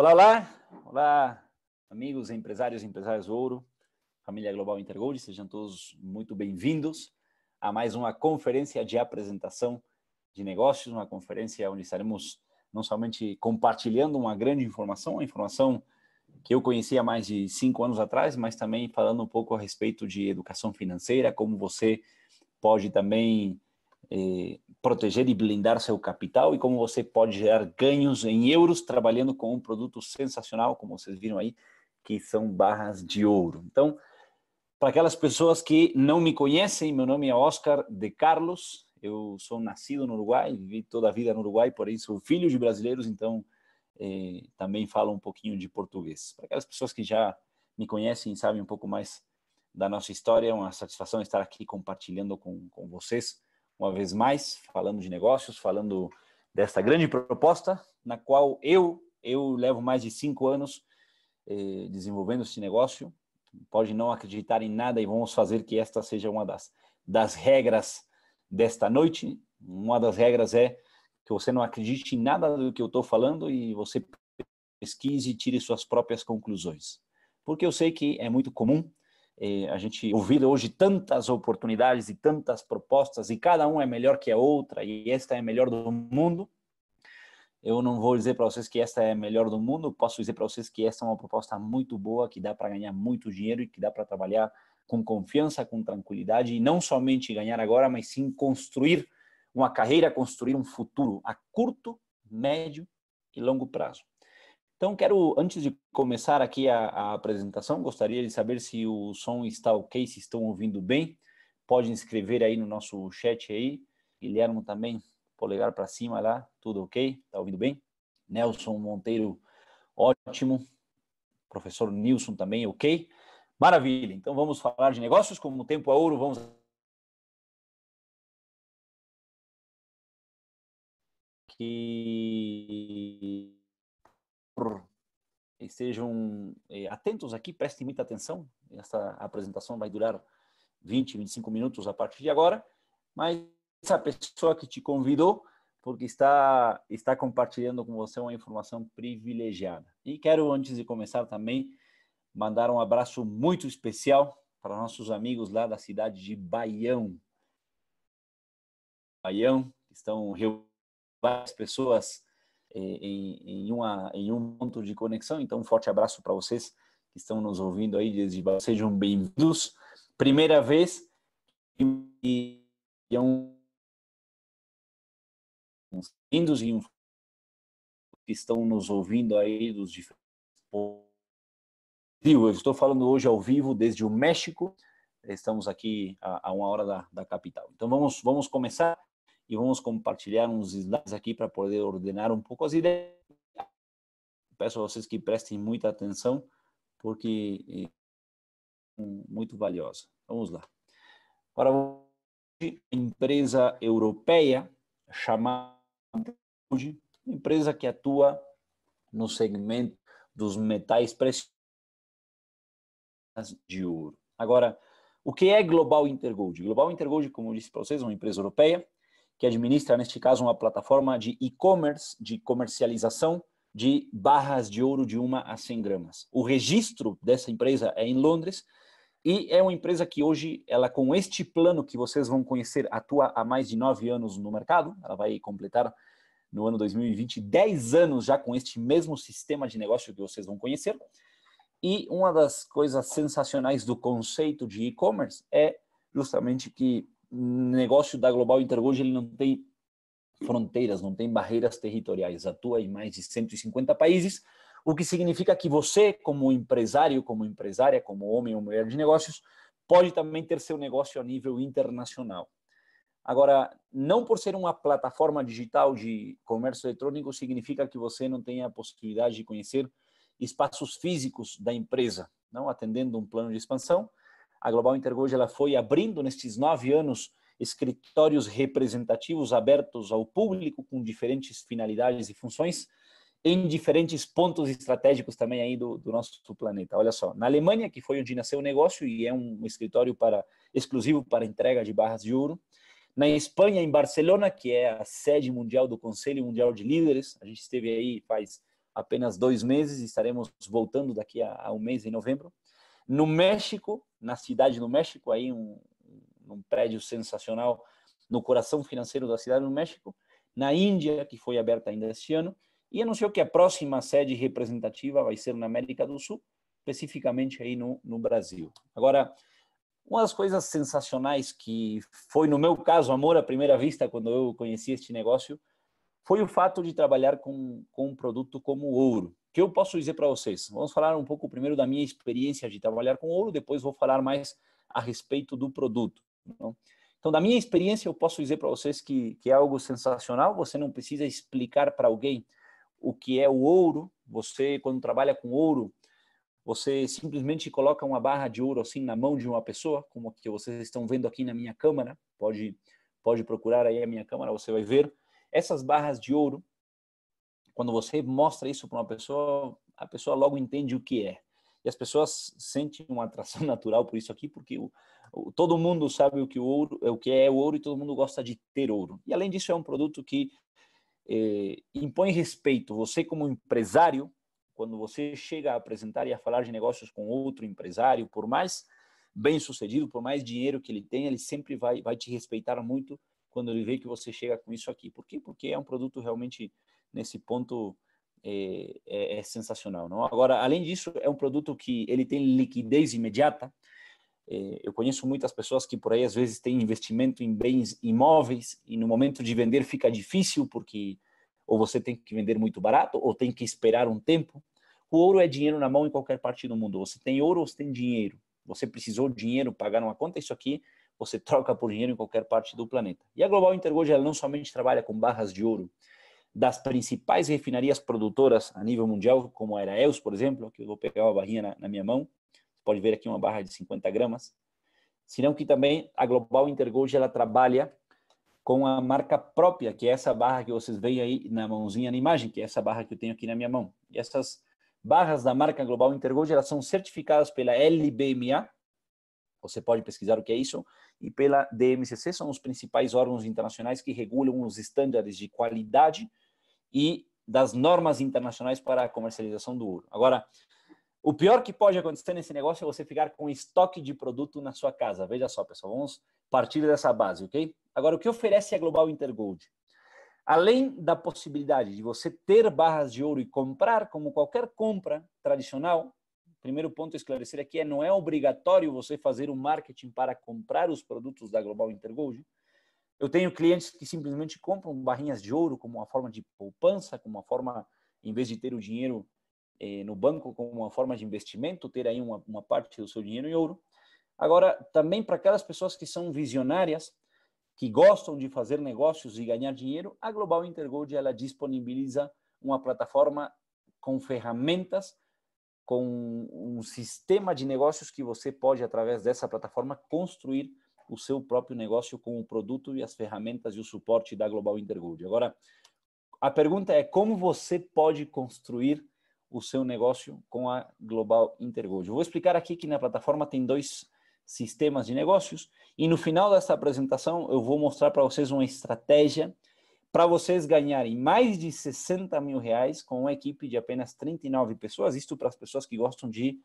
Olá, olá, olá, amigos empresários e empresárias Ouro, família Global Intergold, sejam todos muito bem-vindos a mais uma conferência de apresentação de negócios, uma conferência onde estaremos não somente compartilhando uma grande informação, uma informação que eu conhecia mais de cinco anos atrás, mas também falando um pouco a respeito de educação financeira, como você pode também eh, proteger e blindar seu capital e como você pode gerar ganhos em euros trabalhando com um produto sensacional, como vocês viram aí, que são barras de ouro. Então, para aquelas pessoas que não me conhecem, meu nome é Oscar de Carlos, eu sou nascido no Uruguai, vivi toda a vida no Uruguai, porém sou filho de brasileiros, então eh, também falo um pouquinho de português. Para aquelas pessoas que já me conhecem e sabem um pouco mais da nossa história, é uma satisfação estar aqui compartilhando com, com vocês uma vez mais, falando de negócios, falando desta grande proposta, na qual eu, eu levo mais de cinco anos eh, desenvolvendo esse negócio. Pode não acreditar em nada e vamos fazer que esta seja uma das, das regras desta noite. Uma das regras é que você não acredite em nada do que eu estou falando e você pesquise e tire suas próprias conclusões. Porque eu sei que é muito comum eh, a gente ouvir hoje tantas oportunidades e tantas propostas, e cada uma é melhor que a outra, e esta é a melhor do mundo. Eu não vou dizer para vocês que esta é a melhor do mundo, posso dizer para vocês que esta é uma proposta muito boa, que dá para ganhar muito dinheiro e que dá para trabalhar com confiança, com tranquilidade, e não somente ganhar agora, mas sim construir uma carreira, construir um futuro a curto, médio e longo prazo. Então, quero, antes de começar aqui a, a, apresentação, gostaria de saber se o som está ok, se estão ouvindo bem. Pode escrever aí no nosso chat aí. Guilherme também, polegar para cima lá, tudo ok? Está ouvindo bem? Nelson Monteiro, ótimo. Professor Nilson também, ok? Maravilha. Então, vamos falar de negócios. Como o tempo é ouro, vamos que e sejam eh, atentos aqui, prestem muita atenção. Essa apresentação vai durar 20, 25 minutos a partir de agora, mas essa pessoa que te convidou, porque está, está compartilhando com você uma informação privilegiada. E quero, antes de começar também, mandar um abraço muito especial para nossos amigos lá da cidade de Baião. Baião, estão várias pessoas em, em, uma, em um ponto de conexão. Então, um forte abraço para vocês que estão nos ouvindo aí desde Sejam bem-vindos. Primeira vez e é um vindos e um que estão nos ouvindo aí dos diferentes eu estou falando hoje ao vivo desde o México. Estamos aqui a, a uma hora da, da capital. Então vamos vamos começar e vamos compartilhar uns slides aqui para poder ordenar um pouco as ideias. Peço a vocês que prestem muita atenção, porque é eh, muito valiosa. Vamos lá. Para empresa europeia chamada empresa que atua no segmento dos metais preciosos de ouro. Agora, o que é Global Intergold? Global Intergold, como eu disse para vocês, é uma empresa europeia que administra, neste caso, uma plataforma de e-commerce, de comercialização de barras de ouro de 1 a 100 gramas. O registro dessa empresa é em Londres e é uma empresa que hoje, ela com este plano que vocês vão conhecer, atua há mais de nove anos no mercado, ela vai completar no ano 2020 10 anos já com este mesmo sistema de negócio que vocês vão conhecer. E uma das coisas sensacionais do conceito de e-commerce é justamente que negócio da Global hoje ele não tem fronteiras, não tem barreiras territoriais, atua em mais de 150 países, o que significa que você, como empresário, como empresária, como homem ou mulher de negócios, pode também ter seu negócio a nível internacional. Agora, não por ser uma plataforma digital de comércio eletrônico, significa que você não tenha a possibilidade de conhecer espaços físicos da empresa, não atendendo um plano de expansão, a Global Intergold ela foi abrindo nestes nove anos escritórios representativos abertos ao público com diferentes finalidades e funções em diferentes pontos estratégicos também aí do, do nosso planeta. Olha só, na Alemanha, que foi onde nasceu o negócio e é um escritório para exclusivo para entrega de barras de ouro. Na Espanha, em Barcelona, que é a sede mundial do Conselho Mundial de Líderes, a gente esteve aí faz apenas dois meses, e estaremos voltando daqui a, a um mês em novembro. No México, na cidade do México, aí um, um prédio sensacional no coração financeiro da cidade do México, na Índia, que foi aberta ainda este ano, e anunciou que a próxima sede representativa vai ser na América do Sul, especificamente aí no, no Brasil. Agora, uma das coisas sensacionais que foi, no meu caso, amor à primeira vista quando eu conheci este negócio, foi o fato de trabalhar com, com um produto como o ouro que eu posso dizer para vocês? Vamos falar um pouco primeiro da minha experiência de trabalhar com ouro, depois vou falar mais a respeito do produto. Não? Então, da minha experiência, eu posso dizer para vocês que, que é algo sensacional. Você não precisa explicar para alguém o que é o ouro. Você, quando trabalha com ouro, você simplesmente coloca uma barra de ouro assim na mão de uma pessoa, como que vocês estão vendo aqui na minha câmera. Pode, pode procurar aí a minha câmera, você vai ver. Essas barras de ouro, quando você mostra isso para uma pessoa, a pessoa logo entende o que é. E as pessoas sentem uma atração natural por isso aqui, porque o, o, todo mundo sabe o que, o, ouro, o que é o ouro e todo mundo gosta de ter ouro. E além disso, é um produto que eh, impõe respeito. Você, como empresário, quando você chega a apresentar e a falar de negócios com outro empresário, por mais bem sucedido, por mais dinheiro que ele tenha, ele sempre vai, vai te respeitar muito quando ele vê que você chega com isso aqui. Por quê? Porque é um produto realmente nesse ponto é, é, é, sensacional. Não? Agora, além disso, é um produto que ele tem liquidez imediata. É, eu conheço muitas pessoas que por aí às vezes têm investimento em bens imóveis e no momento de vender fica difícil porque ou você tem que vender muito barato ou tem que esperar um tempo. O ouro é dinheiro na mão em qualquer parte do mundo. Você tem ouro ou você tem dinheiro. Você precisou de dinheiro, pagar uma conta, isso aqui você troca por dinheiro em qualquer parte do planeta. E a Global Intergold ela não somente trabalha com barras de ouro, das principais refinarias produtoras a nível mundial, como a Eos, por exemplo, que eu vou pegar uma barrinha na, na minha mão, você pode ver aqui uma barra de 50 gramas, senão que também a Global Intergold ela trabalha com a marca própria, que é essa barra que vocês veem aí na mãozinha na imagem, que é essa barra que eu tenho aqui na minha mão. E essas barras da marca Global Intergold, elas são certificadas pela LBMA, você pode pesquisar o que é isso, e pela DMCC, são os principais órgãos internacionais que regulam os estándares de qualidade e das normas internacionais para a comercialização do ouro. Agora, o pior que pode acontecer nesse negócio é você ficar com estoque de produto na sua casa. Veja só, pessoal, vamos partir dessa base, ok? Agora, o que oferece a Global Intergold? Além da possibilidade de você ter barras de ouro e comprar, como qualquer compra tradicional, primeiro ponto a esclarecer aqui é não é obrigatório você fazer o um marketing para comprar os produtos da Global Intergold. Eu tenho clientes que simplesmente compram barrinhas de ouro como uma forma de poupança, como uma forma, em vez de ter o dinheiro eh, no banco, como uma forma de investimento, ter aí uma, uma parte do seu dinheiro em ouro. Agora, também para aquelas pessoas que são visionárias, que gostam de fazer negócios e ganhar dinheiro, a Global Intergold ela disponibiliza uma plataforma com ferramentas, com um sistema de negócios que você pode, através dessa plataforma, construir o seu próprio negócio com o produto e as ferramentas e o suporte da Global Intergold. Agora, a pergunta é como você pode construir o seu negócio com a Global Intergold. Eu vou explicar aqui que na plataforma tem dois sistemas de negócios e no final dessa apresentação eu vou mostrar para vocês uma estratégia para vocês ganharem mais de 60 mil reais com uma equipe de apenas 39 pessoas, isto para as pessoas que gostam de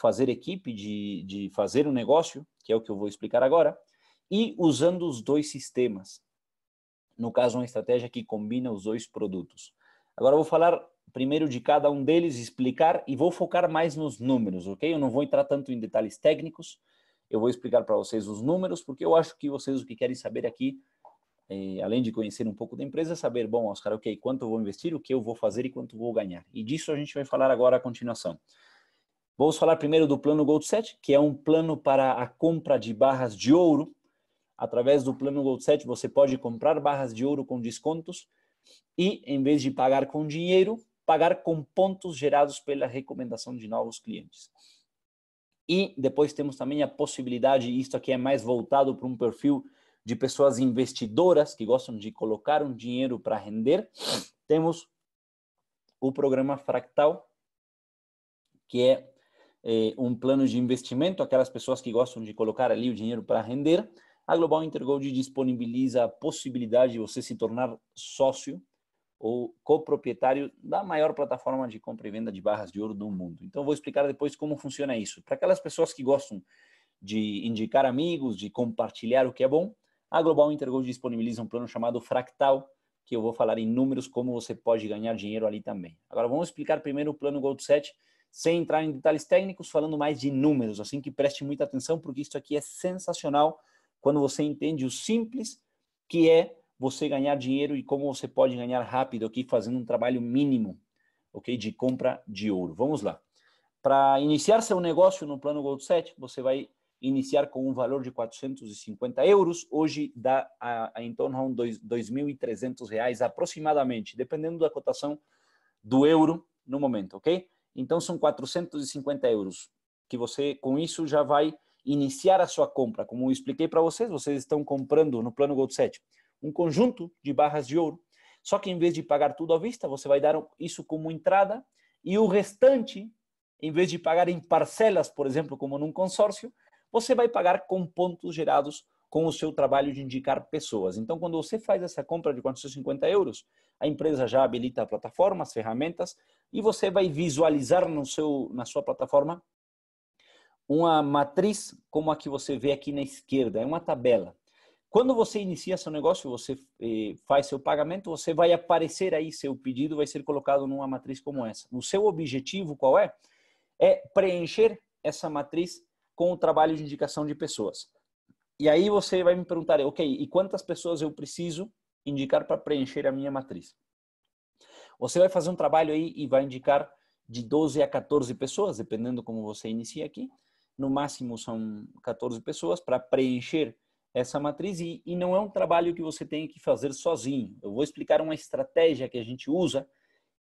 fazer equipe, de, de fazer um negócio, que é o que eu vou explicar agora, e usando os dois sistemas. No caso, uma estratégia que combina os dois produtos. Agora, eu vou falar primeiro de cada um deles, explicar e vou focar mais nos números, ok? Eu não vou entrar tanto em detalhes técnicos, eu vou explicar para vocês os números, porque eu acho que vocês o que querem saber aqui, é, além de conhecer um pouco da empresa, é saber, bom, Oscar, ok, quanto eu vou investir, o que eu vou fazer e quanto eu vou ganhar. E disso a gente vai falar agora a continuação. Vamos falar primeiro do plano Gold 7, que é um plano para a compra de barras de ouro. Através do plano Gold 7, você pode comprar barras de ouro com descontos e, em vez de pagar com dinheiro, pagar com pontos gerados pela recomendação de novos clientes. E depois temos também a possibilidade, isto aqui é mais voltado para um perfil de pessoas investidoras que gostam de colocar um dinheiro para render. Temos o programa Fractal, que é eh, um plano de investimento, aquelas pessoas que gostam de colocar ali o dinheiro para render, a Global Intergold disponibiliza a possibilidade de você se tornar sócio ou coproprietário da maior plataforma de compra e venda de barras de ouro do mundo. Então, vou explicar depois como funciona isso. Para aquelas pessoas que gostam de indicar amigos, de compartilhar o que é bom, a Global Intergold disponibiliza um plano chamado Fractal, que eu vou falar em números como você pode ganhar dinheiro ali também. Agora, vamos explicar primeiro o plano Gold 7, sem entrar em detalhes técnicos, falando mais de números, assim que preste muita atenção, porque isso aqui é sensacional quando você entende o simples que é você ganhar dinheiro e como você pode ganhar rápido aqui fazendo um trabalho mínimo, ok? De compra de ouro. Vamos lá. Para iniciar seu negócio no plano Gold 7, você vai iniciar com um valor de 450 euros, hoje dá a, a em torno de 2.300 reais aproximadamente, dependendo da cotação do euro no momento, ok? Então, são 450 euros que você, com isso, já vai iniciar a sua compra. Como eu expliquei para vocês, vocês estão comprando no plano Gold 7 um conjunto de barras de ouro, só que em vez de pagar tudo à vista, você vai dar isso como entrada e o restante, em vez de pagar em parcelas, por exemplo, como num consórcio, você vai pagar com pontos gerados com o seu trabalho de indicar pessoas. Então, quando você faz essa compra de 450 euros, a empresa já habilita a plataforma, as ferramentas, e você vai visualizar no seu, na sua plataforma uma matriz como a que você vê aqui na esquerda, é uma tabela. Quando você inicia seu negócio, você eh, faz seu pagamento, você vai aparecer aí, seu pedido vai ser colocado numa matriz como essa. O seu objetivo qual é? É preencher essa matriz com o trabalho de indicação de pessoas. E aí você vai me perguntar, ok, e quantas pessoas eu preciso indicar para preencher a minha matriz? Você vai fazer um trabalho aí e vai indicar de 12 a 14 pessoas, dependendo como você inicia aqui. No máximo são 14 pessoas para preencher essa matriz e, e, não é um trabalho que você tem que fazer sozinho. Eu vou explicar uma estratégia que a gente usa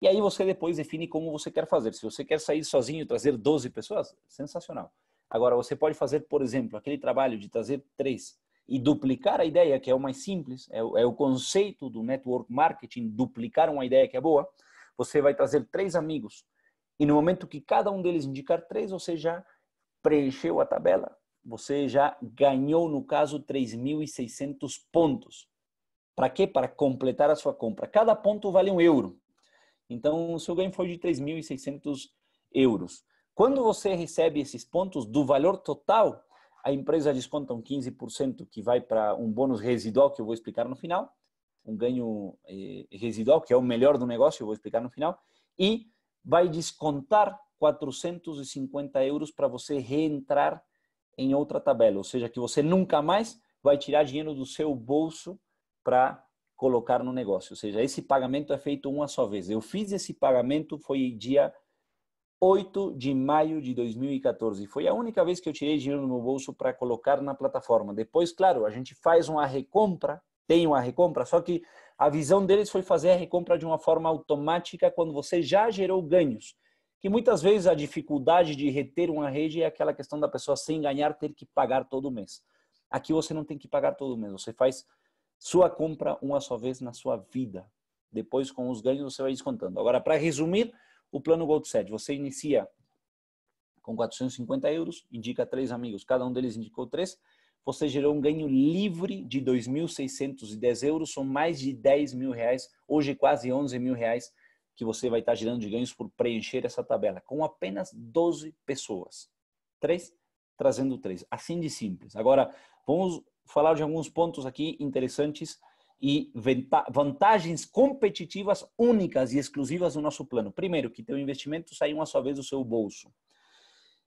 e aí você depois define como você quer fazer. Se você quer sair sozinho e trazer 12 pessoas, sensacional. Agora, você pode fazer, por exemplo, aquele trabalho de trazer três e duplicar a ideia, que é o mais simples, é o, é o conceito do network marketing, duplicar uma ideia que é boa. Você vai trazer três amigos e no momento que cada um deles indicar três, você já preencheu a tabela, você já ganhou, no caso, 3.600 pontos. Para quê? Para completar a sua compra. Cada ponto vale um euro. Então, o seu ganho foi de 3.600 euros. Quando você recebe esses pontos do valor total, a empresa desconta um 15% que vai para um bônus residual que eu vou explicar no final, um ganho eh, residual que é o melhor do negócio, eu vou explicar no final, e vai descontar 450 euros para você reentrar em outra tabela, ou seja, que você nunca mais vai tirar dinheiro do seu bolso para colocar no negócio. Ou seja, esse pagamento é feito uma só vez. Eu fiz esse pagamento, foi dia 8 de maio de 2014. Foi a única vez que eu tirei dinheiro no meu bolso para colocar na plataforma. Depois, claro, a gente faz uma recompra, tem uma recompra, só que a visão deles foi fazer a recompra de uma forma automática quando você já gerou ganhos. Que muitas vezes a dificuldade de reter uma rede é aquela questão da pessoa sem ganhar ter que pagar todo mês. Aqui você não tem que pagar todo mês, você faz sua compra uma só vez na sua vida. Depois, com os ganhos, você vai descontando. Agora, para resumir, o plano Gold Set, você inicia com 450 euros, indica três amigos, cada um deles indicou três, você gerou um ganho livre de 2.610 euros, são mais de 10 mil reais, hoje quase 11 mil reais, que você vai estar gerando de ganhos por preencher essa tabela, com apenas 12 pessoas. Três, trazendo três. Assim de simples. Agora, vamos falar de alguns pontos aqui interessantes e vantagens competitivas únicas e exclusivas do nosso plano. Primeiro, que teu investimento sai uma só vez do seu bolso.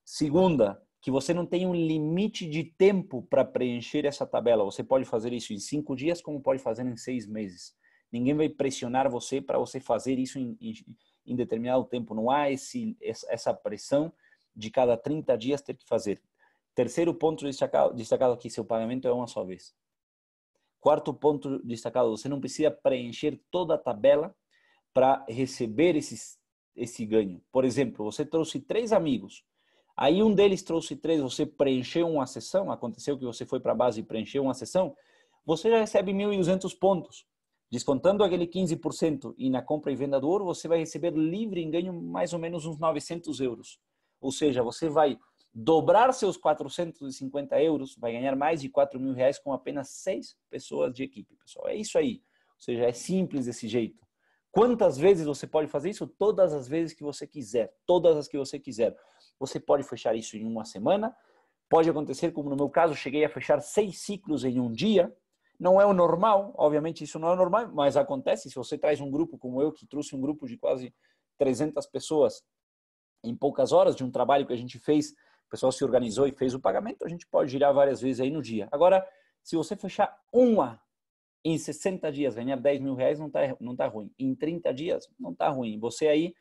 Segunda, que você não tem um limite de tempo para preencher essa tabela. Você pode fazer isso em cinco dias, como pode fazer em seis meses. Ninguém vai pressionar você para você fazer isso em, em, em, determinado tempo. Não há esse, essa pressão de cada 30 dias ter que fazer. Terceiro ponto destacado, destacado aqui, seu pagamento é uma só vez. Quarto ponto destacado: você não precisa preencher toda a tabela para receber esse, esse ganho. Por exemplo, você trouxe três amigos, aí um deles trouxe três, você preencheu uma sessão, aconteceu que você foi para a base e preencheu uma sessão, você já recebe 1.200 pontos. Descontando aquele 15% e na compra e venda do ouro, você vai receber livre em ganho mais ou menos uns 900 euros. Ou seja, você vai dobrar seus 450 euros, vai ganhar mais de 4 mil reais com apenas seis pessoas de equipe, pessoal. É isso aí. Ou seja, é simples desse jeito. Quantas vezes você pode fazer isso? Todas as vezes que você quiser. Todas as que você quiser. Você pode fechar isso em uma semana. Pode acontecer, como no meu caso, cheguei a fechar seis ciclos em um dia. Não é o normal, obviamente isso não é o normal, mas acontece. Se você traz um grupo como eu, que trouxe um grupo de quase 300 pessoas em poucas horas de um trabalho que a gente fez pessoal se organizou e fez o pagamento, a gente pode girar várias vezes aí no dia. Agora, se você fechar uma em 60 dias, ganhar 10 mil reais não está não tá ruim. Em 30 dias, não está ruim. Você aí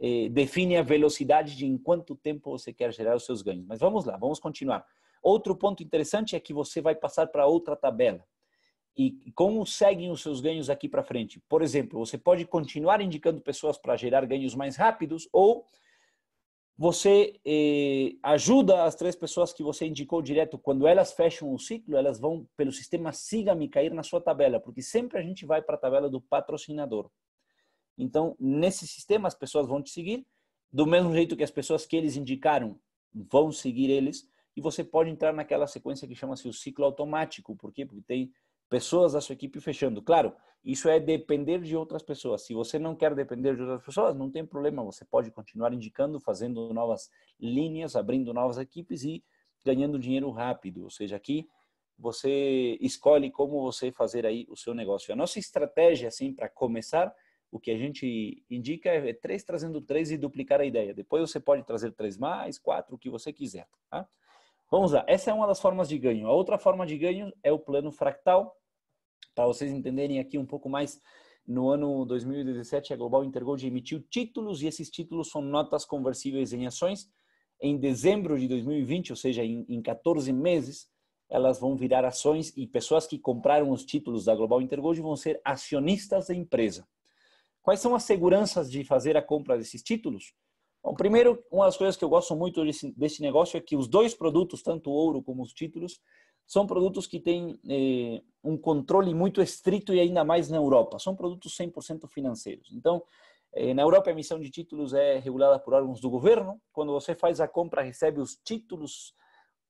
eh, define a velocidade de em quanto tempo você quer gerar os seus ganhos. Mas vamos lá, vamos continuar. Outro ponto interessante é que você vai passar para outra tabela. E como seguem os seus ganhos aqui para frente? Por exemplo, você pode continuar indicando pessoas para gerar ganhos mais rápidos ou você eh, ajuda as três pessoas que você indicou direto. Quando elas fecham o ciclo, elas vão pelo sistema Siga-me cair na sua tabela, porque sempre a gente vai para a tabela do patrocinador. Então, nesse sistema, as pessoas vão te seguir, do mesmo jeito que as pessoas que eles indicaram vão seguir eles, e você pode entrar naquela sequência que chama-se o ciclo automático. Por quê? Porque tem pessoas da sua equipe fechando. Claro, isso é depender de outras pessoas. Se você não quer depender de outras pessoas, não tem problema, você pode continuar indicando, fazendo novas linhas, abrindo novas equipes e ganhando dinheiro rápido. Ou seja, aqui você escolhe como você fazer aí o seu negócio. A nossa estratégia, assim, para começar, o que a gente indica é três trazendo três e duplicar a ideia. Depois você pode trazer três mais, quatro, o que você quiser, tá? Vamos lá, essa é uma das formas de ganho. A outra forma de ganho é o plano fractal. Para vocês entenderem aqui um pouco mais, no ano 2017 a Global Intergold emitiu títulos e esses títulos são notas conversíveis em ações. Em dezembro de 2020, ou seja, em, em 14 meses, elas vão virar ações e pessoas que compraram os títulos da Global Intergold vão ser acionistas da empresa. Quais são as seguranças de fazer a compra desses títulos? Bom, primeiro, uma das coisas que eu gosto muito desse, desse negócio é que os dois produtos, tanto o ouro como os títulos, são produtos que têm eh, um controle muito estrito e ainda mais na Europa. São produtos 100% financeiros. Então, eh, na Europa, a emissão de títulos é regulada por órgãos do governo. Quando você faz a compra, recebe os títulos,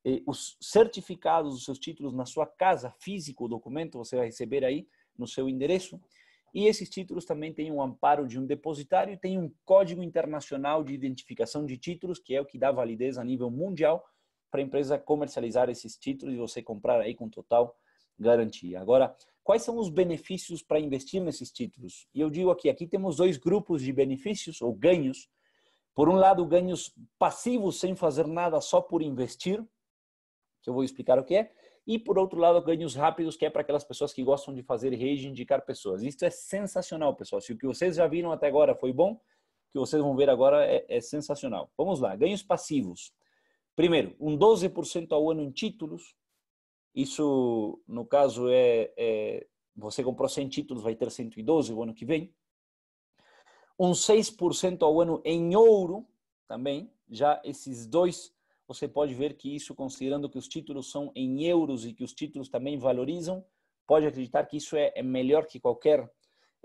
eh, os certificados dos seus títulos na sua casa, físico, o documento você vai receber aí no seu endereço. E esses títulos também têm o um amparo de um depositário e tem um código internacional de identificação de títulos, que é o que dá validez a nível mundial para a empresa comercializar esses títulos e você comprar aí com total garantia. Agora, quais são os benefícios para investir nesses títulos? E eu digo aqui, aqui temos dois grupos de benefícios ou ganhos. Por um lado, ganhos passivos sem fazer nada só por investir, que eu vou explicar o que é. E, por outro lado, ganhos rápidos, que é para aquelas pessoas que gostam de fazer rede e indicar pessoas. Isso é sensacional, pessoal. Se o que vocês já viram até agora foi bom, o que vocês vão ver agora é, é sensacional. Vamos lá, ganhos passivos. Primeiro, um 12% ao ano em títulos. Isso, no caso, é, é você comprou 100 títulos, vai ter 112 o ano que vem. Um 6% ao ano em ouro também. Já esses dois você pode ver que isso, considerando que os títulos são em euros e que os títulos também valorizam, pode acreditar que isso é, é melhor que qualquer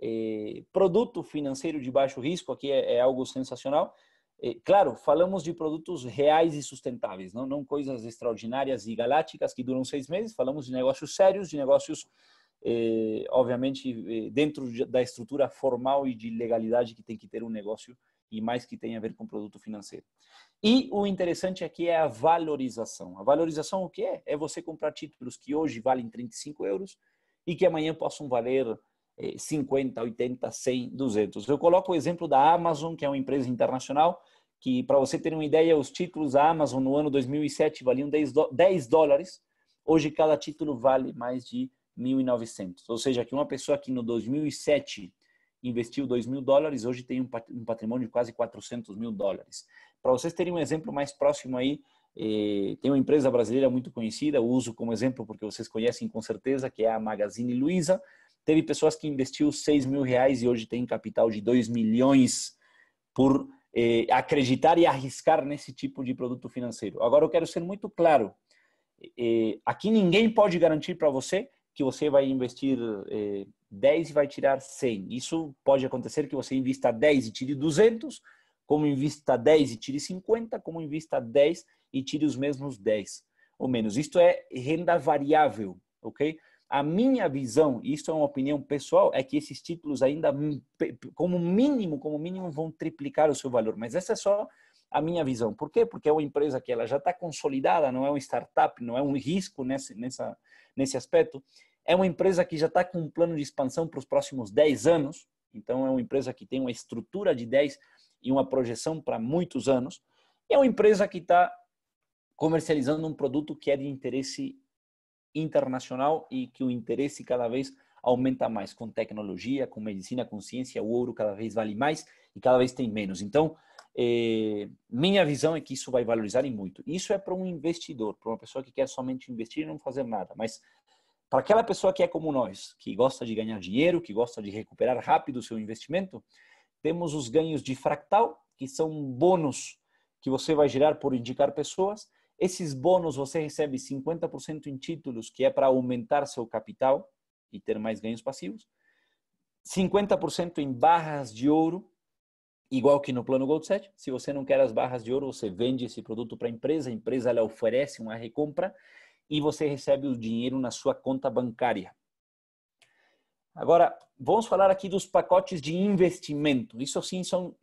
eh, produto financeiro de baixo risco, aqui é, é algo sensacional. Eh, claro, falamos de produtos reais e sustentáveis, não, não coisas extraordinárias e galácticas que duram seis meses, falamos de negócios sérios, de negócios, eh, obviamente, dentro da estrutura formal e de legalidade que tem que ter um negócio e mais que tem a ver com produto financeiro. E o interessante aqui é, é a valorização. A valorização o que é? É você comprar títulos que hoje valem 35 euros e que amanhã possam valer 50, 80, 100, 200. Eu coloco o exemplo da Amazon, que é uma empresa internacional, que para você ter uma ideia, os títulos da Amazon no ano 2007 valiam 10, dólares. Hoje cada título vale mais de 1.900. Ou seja, que uma pessoa que no 2007 investiu 2 mil dólares, hoje tem um patrimônio de quase 400 mil dólares. Para vocês terem um exemplo mais próximo aí, eh, tem uma empresa brasileira muito conhecida, uso como exemplo porque vocês conhecem com certeza, que é a Magazine Luiza. Teve pessoas que investiu 6 mil reais e hoje tem capital de 2 milhões por eh, acreditar e arriscar nesse tipo de produto financeiro. Agora eu quero ser muito claro, eh, aqui ninguém pode garantir para você que você vai investir eh, 10 e vai tirar 100. Isso pode acontecer que você invista 10 e tire 200, como invista 10 e tire 50, como invista 10 e tire os mesmos 10 ou menos. Isto é renda variável, ok? A minha visão, e isso é uma opinião pessoal, é que esses títulos ainda, como mínimo, como mínimo, vão triplicar o seu valor. Mas essa é só a minha visão. Por quê? Porque é uma empresa que ela já está consolidada, não é um startup, não é um risco nesse, nessa, nesse aspecto. É uma empresa que já está com um plano de expansão para os próximos 10 anos. Então, é uma empresa que tem uma estrutura de 10 e uma projeção para muitos anos. é uma empresa que está comercializando um produto que é de interesse internacional e que o interesse cada vez aumenta mais com tecnologia, com medicina, com ciência. O ouro cada vez vale mais e cada vez tem menos. Então, eh, minha visão é que isso vai valorizar e muito. Isso é para um investidor, para uma pessoa que quer somente investir e não fazer nada. Mas para aquela pessoa que é como nós, que gosta de ganhar dinheiro, que gosta de recuperar rápido o seu investimento, temos os ganhos de fractal, que são bônus que você vai gerar por indicar pessoas. Esses bônus você recebe 50% em títulos, que é para aumentar seu capital e ter mais ganhos passivos. 50% em barras de ouro, Igual que no plano Gold 7, se você não quer as barras de ouro, você vende esse produto para a empresa, a empresa lhe oferece uma recompra e você recebe o dinheiro na sua conta bancária. Agora, vamos falar aqui dos pacotes de investimento. Isso sim são,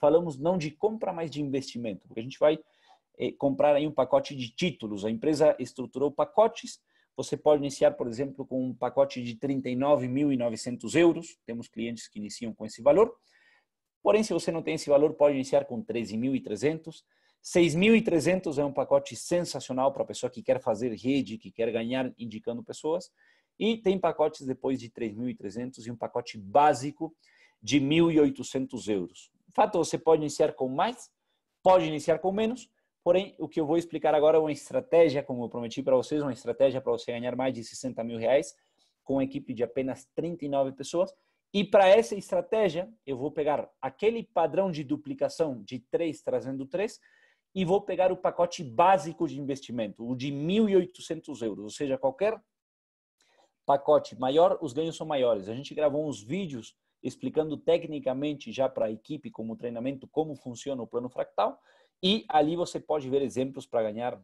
falamos não de compra, mas de investimento, porque a gente vai eh, comprar aí um pacote de títulos. A empresa estruturou pacotes. Você pode iniciar, por exemplo, com um pacote de 39.900 euros. Temos clientes que iniciam com esse valor Porém, se você não tem esse valor, pode iniciar com 13.300. 6.300 é um pacote sensacional para a pessoa que quer fazer rede, que quer ganhar indicando pessoas. E tem pacotes depois de 3.300 e um pacote básico de 1.800 euros. fato, você pode iniciar com mais, pode iniciar com menos, porém, o que eu vou explicar agora é uma estratégia, como eu prometi para vocês, uma estratégia para você ganhar mais de 60 mil reais com uma equipe de apenas 39 pessoas e para essa estratégia, eu vou pegar aquele padrão de duplicação de 3 trazendo 3 e vou pegar o pacote básico de investimento, o de 1.800 euros. Ou seja, qualquer pacote maior, os ganhos são maiores. A gente gravou uns vídeos explicando tecnicamente já para a equipe como treinamento como funciona o plano fractal e ali você pode ver exemplos para ganhar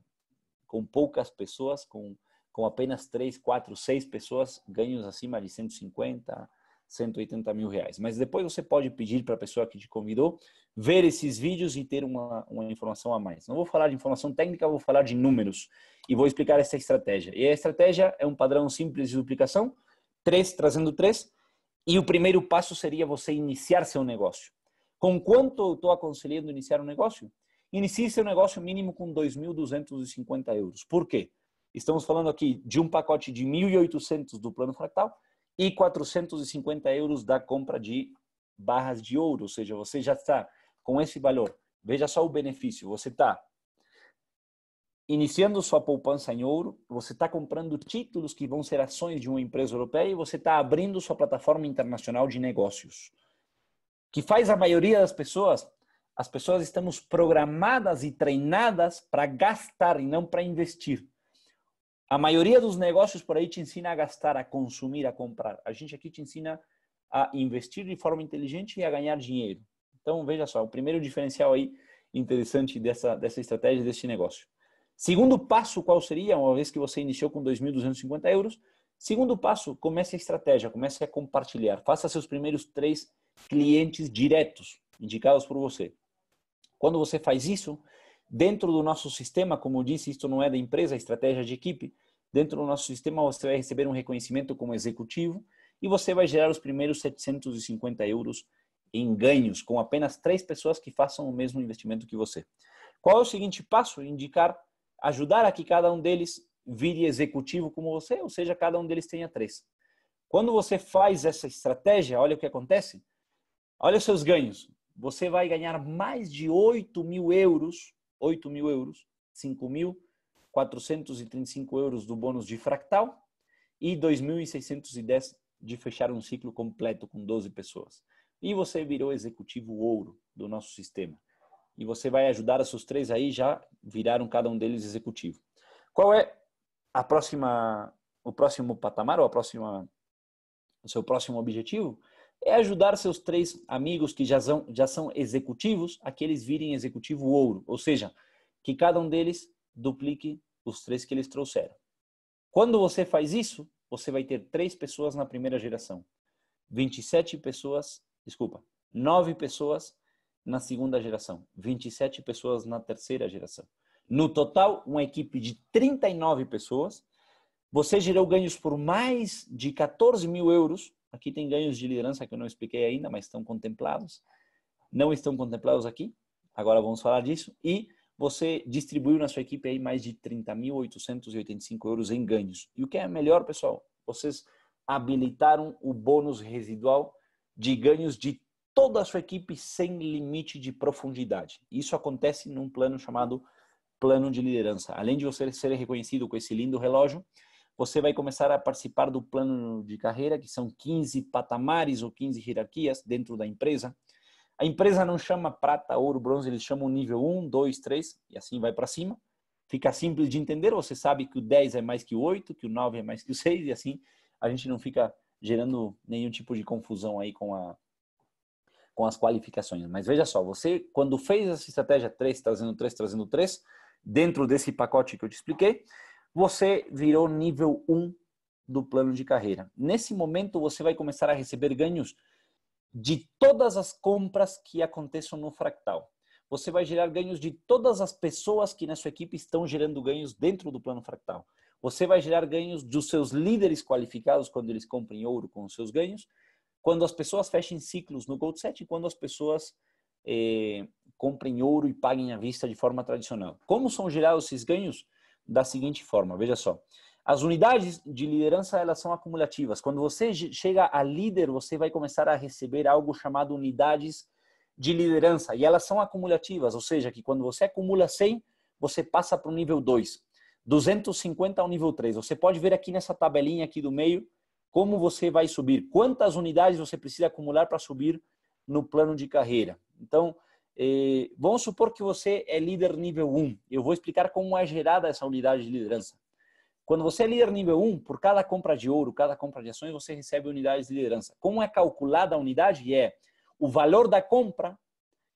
com poucas pessoas, com, com apenas 3, 4, 6 pessoas, ganhos acima de 150, 180 mil reais. Mas depois você pode pedir para a pessoa que te convidou ver esses vídeos e ter uma, uma informação a mais. Não vou falar de informação técnica, vou falar de números e vou explicar essa estratégia. E a estratégia é um padrão simples de duplicação, três trazendo três, e o primeiro passo seria você iniciar seu negócio. Com quanto eu estou aconselhando iniciar um negócio? Inicie seu negócio mínimo com 2.250 euros. Por quê? Estamos falando aqui de um pacote de 1.800 do plano fractal e 450 euros da compra de barras de ouro, ou seja, você já está com esse valor. Veja só o benefício, você está iniciando sua poupança em ouro, você está comprando títulos que vão ser ações de uma empresa europeia e você está abrindo sua plataforma internacional de negócios. Que faz a maioria das pessoas, as pessoas estamos programadas e treinadas para gastar e não para investir. A maioria dos negócios por aí te ensina a gastar, a consumir, a comprar. A gente aqui te ensina a investir de forma inteligente e a ganhar dinheiro. Então, veja só, o primeiro diferencial aí interessante dessa, dessa estratégia, desse negócio. Segundo passo, qual seria? Uma vez que você iniciou com 2.250 euros, segundo passo, comece a estratégia, comece a compartilhar. Faça seus primeiros três clientes diretos, indicados por você. Quando você faz isso, dentro do nosso sistema, como eu disse, isto não é da empresa, é estratégia de equipe, Dentro do nosso sistema, você vai receber um reconhecimento como executivo e você vai gerar os primeiros 750 euros em ganhos com apenas três pessoas que façam o mesmo investimento que você. Qual é o seguinte passo? Indicar, ajudar a que cada um deles vire executivo como você, ou seja, cada um deles tenha três. Quando você faz essa estratégia, olha o que acontece. Olha os seus ganhos. Você vai ganhar mais de 8 mil euros, 8 mil euros, 5 mil 435 euros do bônus de fractal e 2.610 de fechar um ciclo completo com 12 pessoas. E você virou executivo ouro do nosso sistema. E você vai ajudar esses três aí já viraram cada um deles executivo. Qual é a próxima o próximo patamar ou a próxima o seu próximo objetivo? É ajudar seus três amigos que já são, já são executivos a que eles virem executivo ouro, ou seja, que cada um deles duplique os três que eles trouxeram. Quando você faz isso, você vai ter três pessoas na primeira geração, 27 pessoas, desculpa, nove pessoas na segunda geração, 27 pessoas na terceira geração. No total, uma equipe de 39 pessoas. Você gerou ganhos por mais de 14 mil euros. Aqui tem ganhos de liderança que eu não expliquei ainda, mas estão contemplados. Não estão contemplados aqui. Agora vamos falar disso. E você distribuiu na sua equipe aí mais de 30.885 euros em ganhos. E o que é melhor, pessoal, vocês habilitaram o bônus residual de ganhos de toda a sua equipe sem limite de profundidade. Isso acontece num plano chamado plano de liderança. Além de você ser reconhecido com esse lindo relógio, você vai começar a participar do plano de carreira, que são 15 patamares ou 15 hierarquias dentro da empresa. A empresa não chama prata, ouro, bronze, eles chamam nível 1, 2, 3 e assim vai para cima. Fica simples de entender, você sabe que o 10 é mais que o 8, que o 9 é mais que o 6 e assim a gente não fica gerando nenhum tipo de confusão aí com a com as qualificações. Mas veja só, você quando fez essa estratégia 3 trazendo 3 trazendo 3, dentro desse pacote que eu te expliquei, você virou nível 1 do plano de carreira. Nesse momento você vai começar a receber ganhos de todas as compras que aconteçam no fractal. Você vai gerar ganhos de todas as pessoas que na sua equipe estão gerando ganhos dentro do plano fractal. Você vai gerar ganhos dos seus líderes qualificados quando eles comprem ouro com os seus ganhos, quando as pessoas fechem ciclos no Gold Set e quando as pessoas eh, comprem ouro e paguem à vista de forma tradicional. Como são gerados esses ganhos? Da seguinte forma, veja só. As unidades de liderança elas são acumulativas. Quando você chega a líder, você vai começar a receber algo chamado unidades de liderança e elas são acumulativas, ou seja, que quando você acumula 100, você passa para o nível 2, 250 ao nível 3. Você pode ver aqui nessa tabelinha aqui do meio como você vai subir, quantas unidades você precisa acumular para subir no plano de carreira. Então, eh, vamos supor que você é líder nível 1. Eu vou explicar como é gerada essa unidade de liderança. Quando você é líder nível 1, por cada compra de ouro, cada compra de ações, você recebe unidades de liderança. Como é calculada a unidade? É o valor da compra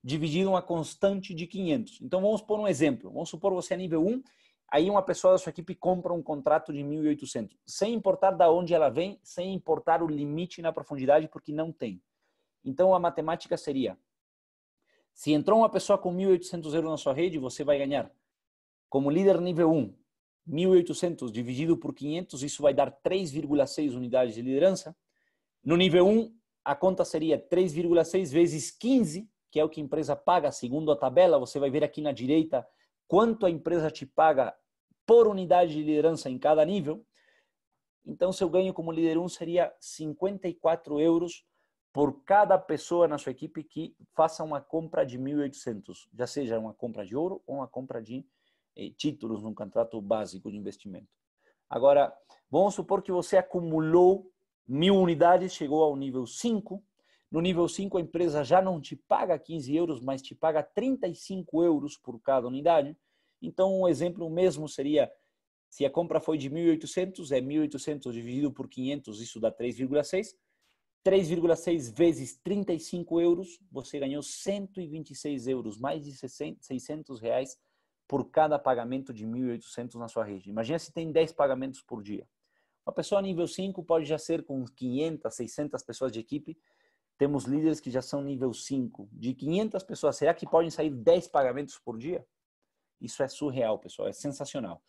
dividido uma constante de 500. Então vamos por um exemplo. Vamos supor você é nível 1, aí uma pessoa da sua equipe compra um contrato de 1.800, sem importar da onde ela vem, sem importar o limite na profundidade, porque não tem. Então a matemática seria: se entrou uma pessoa com 1.800 euros na sua rede, você vai ganhar como líder nível 1 1.800 dividido por 500, isso vai dar 3,6 unidades de liderança. No nível 1, a conta seria 3,6 vezes 15, que é o que a empresa paga segundo a tabela. Você vai ver aqui na direita quanto a empresa te paga por unidade de liderança em cada nível. Então, seu ganho como líder 1 seria 54 euros por cada pessoa na sua equipe que faça uma compra de 1.800, já seja uma compra de ouro ou uma compra de títulos num contrato básico de investimento. Agora, vamos supor que você acumulou mil unidades, chegou ao nível 5. No nível 5, a empresa já não te paga 15 euros, mas te paga 35 euros por cada unidade. Então, um exemplo mesmo seria, se a compra foi de 1.800, é 1.800 dividido por 500, isso dá 3,6. 3,6 vezes 35 euros, você ganhou 126 euros, mais de 600 reais por cada pagamento de 1.800 na sua rede. Imagina se tem 10 pagamentos por dia. Uma pessoa nível 5 pode já ser com 500, 600 pessoas de equipe. Temos líderes que já são nível 5. De 500 pessoas, será que podem sair 10 pagamentos por dia? Isso é surreal, pessoal, é sensacional.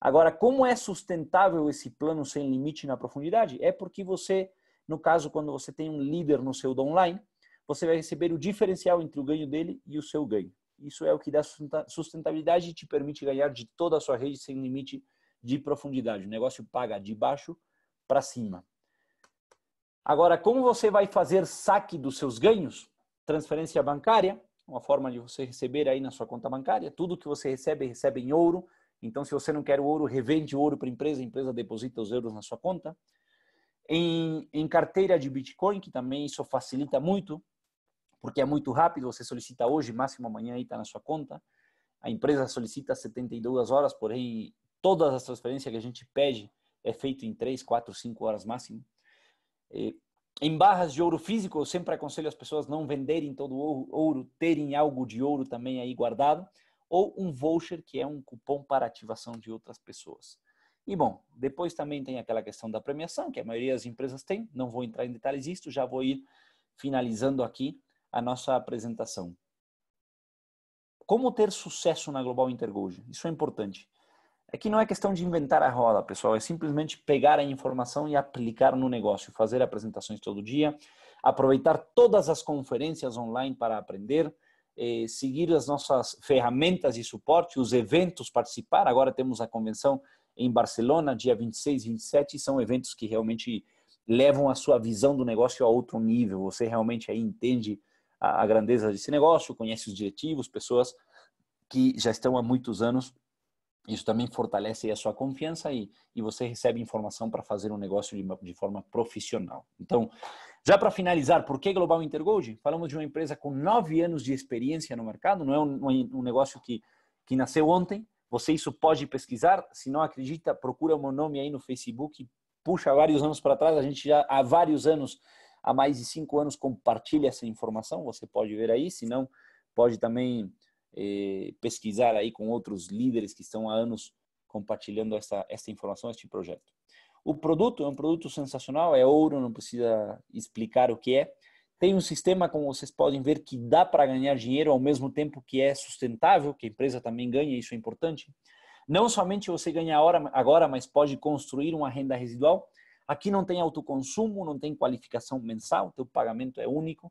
Agora, como é sustentável esse plano sem limite na profundidade? É porque você, no caso, quando você tem um líder no seu online, você vai receber o diferencial entre o ganho dele e o seu ganho. Isso é o que dá sustentabilidade e te permite ganhar de toda a sua rede sem limite de profundidade. O negócio paga de baixo para cima. Agora, como você vai fazer saque dos seus ganhos? Transferência bancária, uma forma de você receber aí na sua conta bancária. Tudo que você recebe, recebe em ouro. Então, se você não quer o ouro, revende ouro para a empresa, a empresa deposita os euros na sua conta. Em, em, carteira de Bitcoin, que também isso facilita muito porque é muito rápido, você solicita hoje, máximo amanhã e está na sua conta. A empresa solicita 72 horas, porém todas as transferências que a gente pede é feito em 3, 4, 5 horas máximo. Em barras de ouro físico, eu sempre aconselho as pessoas não venderem todo o ouro, terem algo de ouro também aí guardado, ou um voucher, que é um cupom para ativação de outras pessoas. E bom, depois também tem aquela questão da premiação, que a maioria das empresas tem, não vou entrar em detalhes disso, já vou ir finalizando aqui a nossa apresentação. Como ter sucesso na Global Intergold? Isso é importante. É que não é questão de inventar a roda, pessoal, é simplesmente pegar a informação e aplicar no negócio, fazer apresentações todo dia, aproveitar todas as conferências online para aprender, eh, seguir as nossas ferramentas de suporte, os eventos, participar. Agora temos a convenção em Barcelona, dia 26 e 27, são eventos que realmente levam a sua visão do negócio a outro nível. Você realmente aí entende a, grandeza desse negócio, conhece os diretivos, pessoas que já estão há muitos anos. Isso também fortalece a sua confiança e, e você recebe informação para fazer um negócio de, de forma profissional. Então, já para finalizar, por que Global Intergold? Falamos de uma empresa com nove anos de experiência no mercado, não é um, um negócio que, que nasceu ontem. Você isso pode pesquisar. Se não acredita, procura o meu nome aí no Facebook. Puxa vários anos para trás, a gente já há vários anos há mais de cinco anos compartilha essa informação, você pode ver aí, se não, pode também eh, pesquisar aí com outros líderes que estão há anos compartilhando essa, essa informação, este projeto. O produto é um produto sensacional, é ouro, não precisa explicar o que é. Tem um sistema, como vocês podem ver, que dá para ganhar dinheiro ao mesmo tempo que é sustentável, que a empresa também ganha, isso é importante. Não somente você ganha agora, mas pode construir uma renda residual. Aqui não tem autoconsumo, não tem qualificação mensal, teu pagamento é único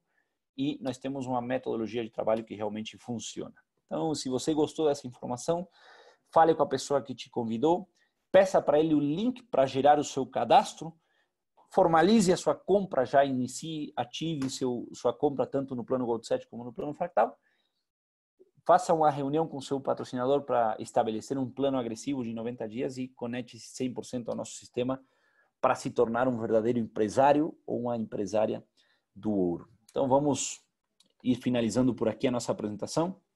e nós temos uma metodologia de trabalho que realmente funciona. Então, se você gostou dessa informação, fale com a pessoa que te convidou, peça para ele o link para gerar o seu cadastro, formalize a sua compra, já inicie, ative seu, sua compra tanto no plano Gold 7 como no plano Fractal. Faça uma reunião com seu patrocinador para estabelecer um plano agressivo de 90 dias e conecte 100% ao nosso sistema para se tornar um verdadeiro empresário ou uma empresária do ouro. Então vamos ir finalizando por aqui a nossa apresentação.